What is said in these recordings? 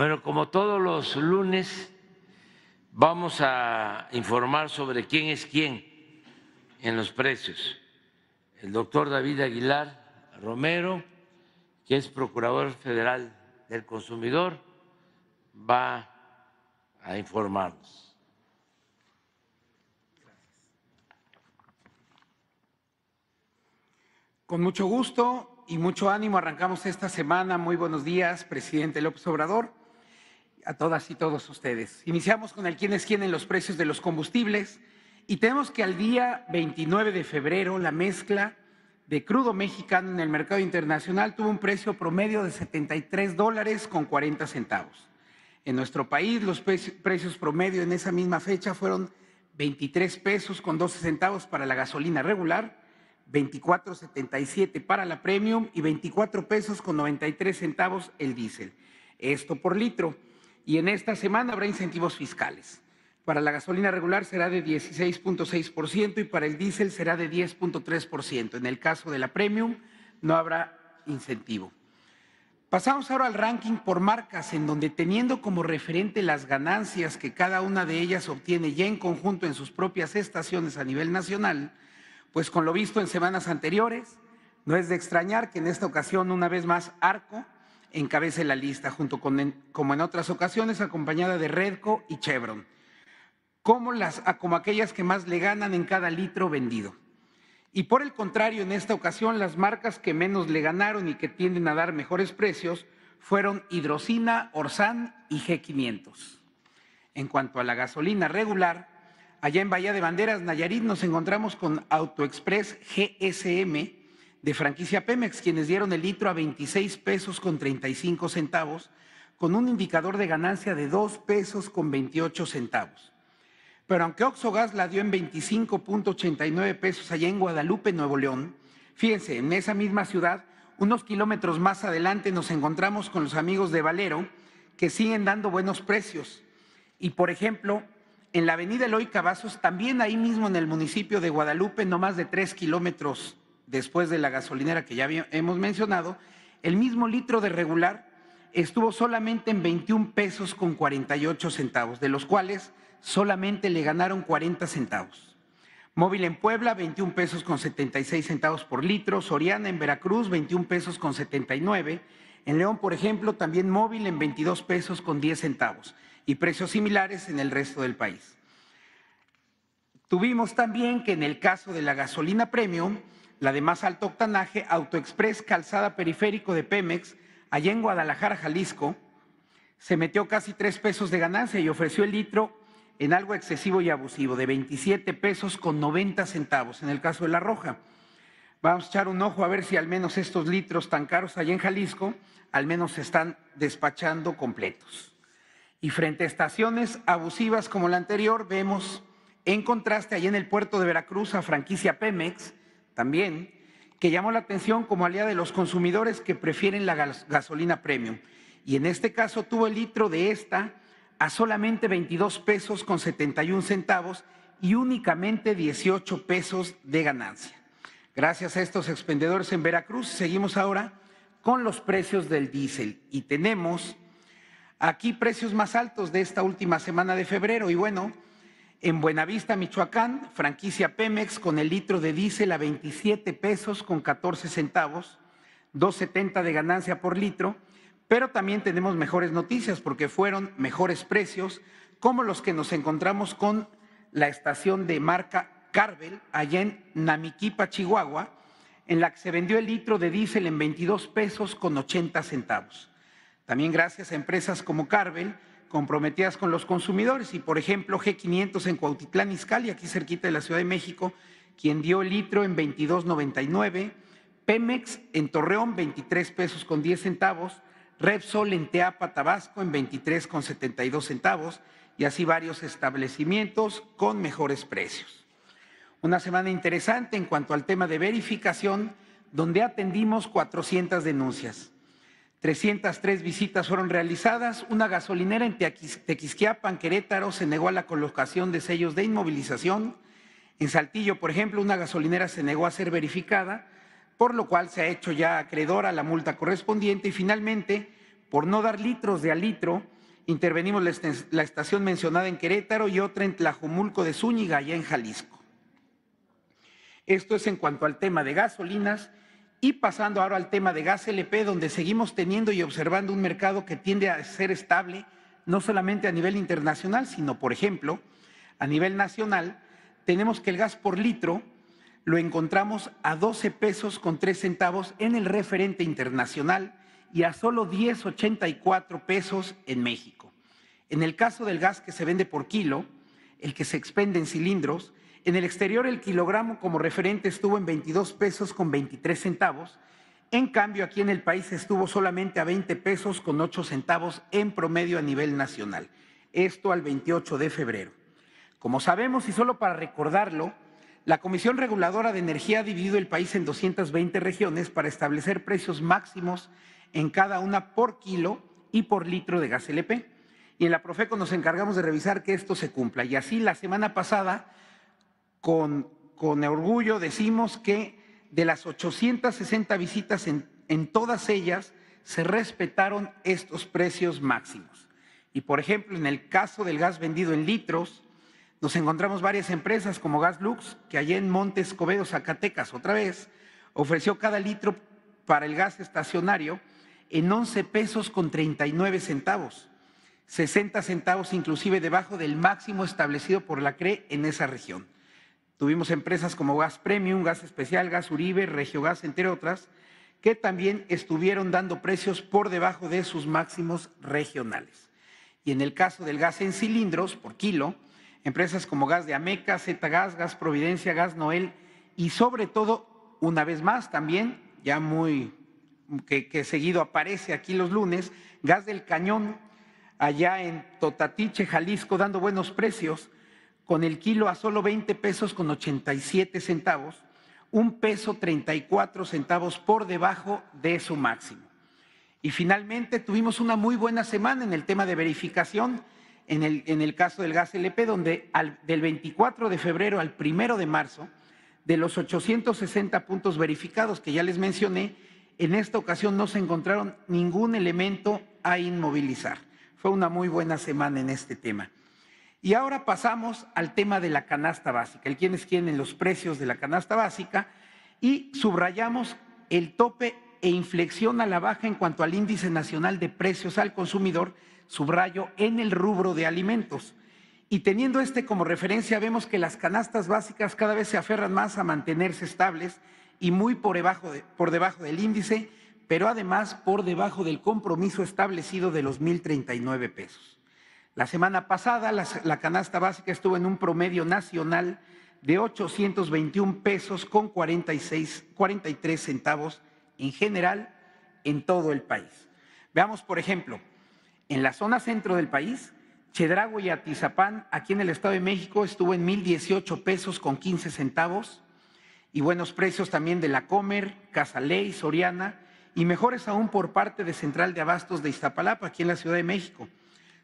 Bueno, como todos los lunes, vamos a informar sobre quién es quién en los precios. El doctor David Aguilar Romero, que es procurador federal del consumidor, va a informarnos. Con mucho gusto y mucho ánimo arrancamos esta semana. Muy buenos días, presidente López Obrador a todas y todos ustedes. Iniciamos con el quién es quién en los precios de los combustibles y tenemos que al día 29 de febrero la mezcla de crudo mexicano en el mercado internacional tuvo un precio promedio de 73 dólares con 40 centavos. En nuestro país los precios promedio en esa misma fecha fueron 23 pesos con 12 centavos para la gasolina regular, 24.77 para la premium y 24 pesos con 93 centavos el diésel. Esto por litro y en esta semana habrá incentivos fiscales. Para la gasolina regular será de 16.6% y para el diésel será de 10.3%. En el caso de la premium no habrá incentivo. Pasamos ahora al ranking por marcas, en donde teniendo como referente las ganancias que cada una de ellas obtiene ya en conjunto en sus propias estaciones a nivel nacional, pues con lo visto en semanas anteriores, no es de extrañar que en esta ocasión una vez más Arco encabece la lista, junto con, como en otras ocasiones, acompañada de Redco y Chevron, como, las, como aquellas que más le ganan en cada litro vendido. Y por el contrario, en esta ocasión, las marcas que menos le ganaron y que tienden a dar mejores precios fueron Hidrocina, Orsan y G500. En cuanto a la gasolina regular, allá en Bahía de Banderas, Nayarit, nos encontramos con AutoExpress GSM, de franquicia Pemex, quienes dieron el litro a 26 pesos con 35 centavos, con un indicador de ganancia de 2 pesos con 28 centavos. Pero aunque Oxogas la dio en 25.89 pesos allá en Guadalupe, Nuevo León, fíjense, en esa misma ciudad, unos kilómetros más adelante nos encontramos con los amigos de Valero, que siguen dando buenos precios. Y por ejemplo, en la avenida Eloy Cavazos, también ahí mismo en el municipio de Guadalupe, no más de tres kilómetros después de la gasolinera que ya hemos mencionado, el mismo litro de regular estuvo solamente en 21 pesos con 48 centavos, de los cuales solamente le ganaron 40 centavos. Móvil en Puebla, 21 pesos con 76 centavos por litro. Soriana en Veracruz, 21 pesos con 79. En León, por ejemplo, también móvil en 22 pesos con 10 centavos. Y precios similares en el resto del país. Tuvimos también que en el caso de la gasolina premium, la de más alto octanaje, Autoexpress Calzada Periférico de Pemex, allá en Guadalajara, Jalisco, se metió casi tres pesos de ganancia y ofreció el litro en algo excesivo y abusivo, de 27 pesos con 90 centavos, en el caso de La Roja. Vamos a echar un ojo a ver si al menos estos litros tan caros allá en Jalisco, al menos se están despachando completos. Y frente a estaciones abusivas como la anterior, vemos en contraste allá en el puerto de Veracruz a franquicia Pemex, también, que llamó la atención como aliada de los consumidores que prefieren la gasolina premium. Y en este caso tuvo el litro de esta a solamente 22 pesos con 71 centavos y únicamente 18 pesos de ganancia. Gracias a estos expendedores en Veracruz, seguimos ahora con los precios del diésel y tenemos aquí precios más altos de esta última semana de febrero. Y bueno, en Buenavista, Michoacán, franquicia Pemex con el litro de diésel a 27 pesos con 14 centavos, 2.70 de ganancia por litro, pero también tenemos mejores noticias porque fueron mejores precios como los que nos encontramos con la estación de marca Carvel allá en Namiquipa, Chihuahua, en la que se vendió el litro de diésel en 22 pesos con 80 centavos. También gracias a empresas como Carvel, comprometidas con los consumidores. Y por ejemplo, G500 en Cuautitlán, Izcalli, aquí cerquita de la Ciudad de México, quien dio litro en 22.99, Pemex en Torreón 23 pesos con 10 centavos, Repsol en Teapa, Tabasco en 23 con 72 centavos y así varios establecimientos con mejores precios. Una semana interesante en cuanto al tema de verificación, donde atendimos 400 denuncias. 303 visitas fueron realizadas. Una gasolinera en Tequisquiapan, Querétaro, se negó a la colocación de sellos de inmovilización. En Saltillo, por ejemplo, una gasolinera se negó a ser verificada, por lo cual se ha hecho ya acreedora la multa correspondiente. Y finalmente, por no dar litros de a litro, intervenimos la estación mencionada en Querétaro y otra en Tlajomulco de Zúñiga, allá en Jalisco. Esto es en cuanto al tema de gasolinas y pasando ahora al tema de gas LP, donde seguimos teniendo y observando un mercado que tiende a ser estable, no solamente a nivel internacional, sino, por ejemplo, a nivel nacional, tenemos que el gas por litro lo encontramos a 12 pesos con tres centavos en el referente internacional y a solo 10,84 pesos en México. En el caso del gas que se vende por kilo, el que se expende en cilindros, en el exterior el kilogramo como referente estuvo en 22 pesos con 23 centavos. En cambio, aquí en el país estuvo solamente a 20 pesos con 8 centavos en promedio a nivel nacional. Esto al 28 de febrero. Como sabemos, y solo para recordarlo, la Comisión Reguladora de Energía ha dividido el país en 220 regiones para establecer precios máximos en cada una por kilo y por litro de gas LP. Y en la Profeco nos encargamos de revisar que esto se cumpla. Y así la semana pasada con, orgullo decimos que de las 860 visitas en, todas ellas se respetaron estos precios máximos. Y por ejemplo, en el caso del gas vendido en litros, nos encontramos varias empresas como GasLux, que allá en Montes Escobedo, Zacatecas, otra vez, ofreció cada litro para el gas estacionario en 11 pesos con 39 centavos, 60 centavos inclusive debajo del máximo establecido por la CRE en esa región. Tuvimos empresas como Gas Premium, Gas Especial, Gas Uribe, Regiogas, entre otras, que también estuvieron dando precios por debajo de sus máximos regionales. Y en el caso del gas en cilindros por kilo, empresas como Gas de Ameca, Z Gas, Gas Providencia, Gas Noel y sobre todo, una vez más también, ya muy que, que seguido aparece aquí los lunes, Gas del Cañón, allá en Totatiche, Jalisco, dando buenos precios con el kilo a solo 20 pesos con 87 centavos, un peso 34 centavos por debajo de su máximo. Y finalmente tuvimos una muy buena semana en el tema de verificación, en el, caso del gas LP, donde del 24 de febrero al 1 de marzo, de los 860 puntos verificados que ya les mencioné, en esta ocasión no se encontraron ningún elemento a inmovilizar. Fue una muy buena semana en este tema. Y ahora pasamos al tema de la canasta básica, el quién es quién en los precios de la canasta básica y subrayamos el tope e inflexión a la baja en cuanto al índice nacional de precios al consumidor, subrayo en el rubro de alimentos. Y teniendo este como referencia, vemos que las canastas básicas cada vez se aferran más a mantenerse estables y muy por debajo, por debajo del índice, pero además por debajo del compromiso establecido de los 1.039 pesos. La semana pasada la, canasta básica estuvo en un promedio nacional de 821 pesos con 46, 43 centavos en general en todo el país. Veamos, por ejemplo, en la zona centro del país, Chedrago y Atizapán, aquí en el Estado de México, estuvo en 1.018 pesos con 15 centavos y buenos precios también de la Comer, Casaley, Soriana y mejores aún por parte de Central de Abastos de Iztapalapa, aquí en la Ciudad de México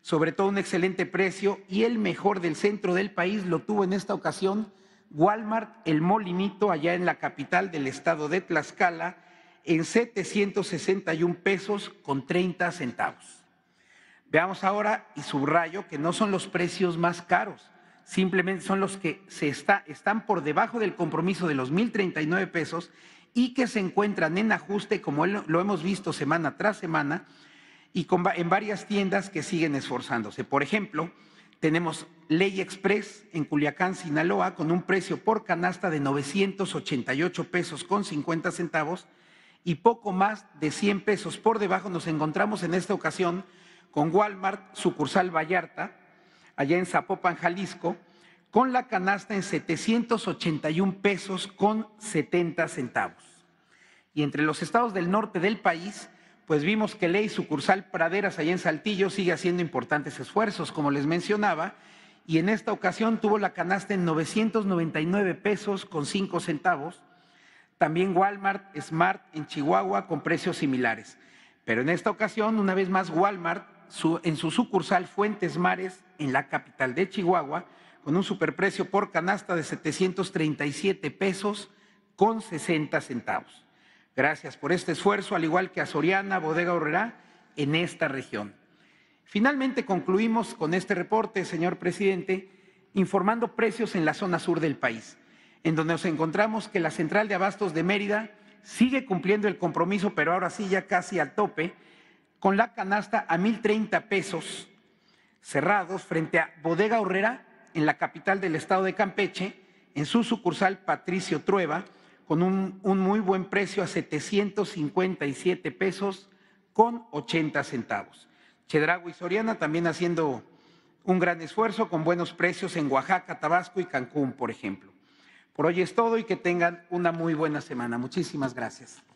sobre todo un excelente precio y el mejor del centro del país lo tuvo en esta ocasión Walmart El Molinito allá en la capital del estado de Tlaxcala en 761 pesos con 30 centavos. Veamos ahora y subrayo que no son los precios más caros, simplemente son los que se está, están por debajo del compromiso de los 1.039 pesos y que se encuentran en ajuste, como lo hemos visto semana tras semana, y en varias tiendas que siguen esforzándose. Por ejemplo, tenemos Ley Express en Culiacán, Sinaloa, con un precio por canasta de 988 pesos con 50 centavos y poco más de 100 pesos por debajo. Nos encontramos en esta ocasión con Walmart, sucursal Vallarta, allá en Zapopan, Jalisco, con la canasta en 781 pesos con 70 centavos. Y entre los estados del norte del país, pues vimos que Ley Sucursal Praderas allá en Saltillo sigue haciendo importantes esfuerzos, como les mencionaba, y en esta ocasión tuvo la canasta en 999 pesos con 5 centavos. También Walmart Smart en Chihuahua con precios similares. Pero en esta ocasión, una vez más, Walmart en su sucursal Fuentes Mares en la capital de Chihuahua con un superprecio por canasta de 737 pesos con 60 centavos. Gracias por este esfuerzo, al igual que a Soriana, Bodega Horrera, en esta región. Finalmente concluimos con este reporte, señor presidente, informando precios en la zona sur del país, en donde nos encontramos que la central de abastos de Mérida sigue cumpliendo el compromiso, pero ahora sí ya casi al tope, con la canasta a 1.030 pesos cerrados frente a Bodega Horrera en la capital del estado de Campeche, en su sucursal Patricio Trueba, con un, muy buen precio a 757 pesos con 80 centavos. Chedrago y Soriana también haciendo un gran esfuerzo con buenos precios en Oaxaca, Tabasco y Cancún, por ejemplo. Por hoy es todo y que tengan una muy buena semana. Muchísimas gracias.